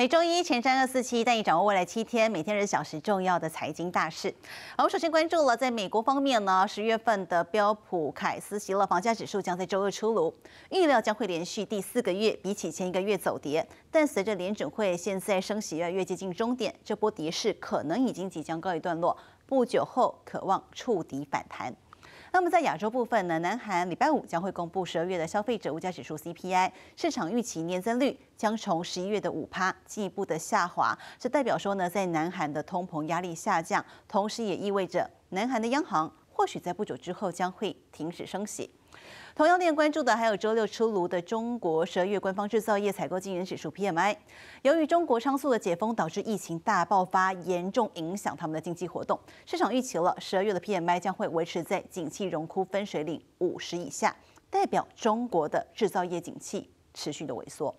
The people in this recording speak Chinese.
每周一前瞻二四七，带你掌握未来七天每天二十小时重要的财经大事。好，我们首先关注了，在美国方面呢，十月份的标普凯斯席勒房价指数将在周二出炉，预料将会连续第四个月比起前一个月走跌，但随着联准会现在升息越越接近终点，这波跌势可能已经即将告一段落，不久后可望触底反弹。那么在亚洲部分呢，南韩礼拜五将会公布十二月的消费者物价指数 CPI，市场预期年增率将从十一月的五趴进一步的下滑，这代表说呢，在南韩的通膨压力下降，同时也意味着南韩的央行。或许在不久之后将会停止升息。同样，令人关注的还有周六出炉的中国十二月官方制造业采购经营指数 PMI。由于中国仓促的解封导致疫情大爆发，严重影响他们的经济活动。市场预期了十二月的 PMI 将会维持在景气荣枯分水岭五十以下，代表中国的制造业景气持续的萎缩。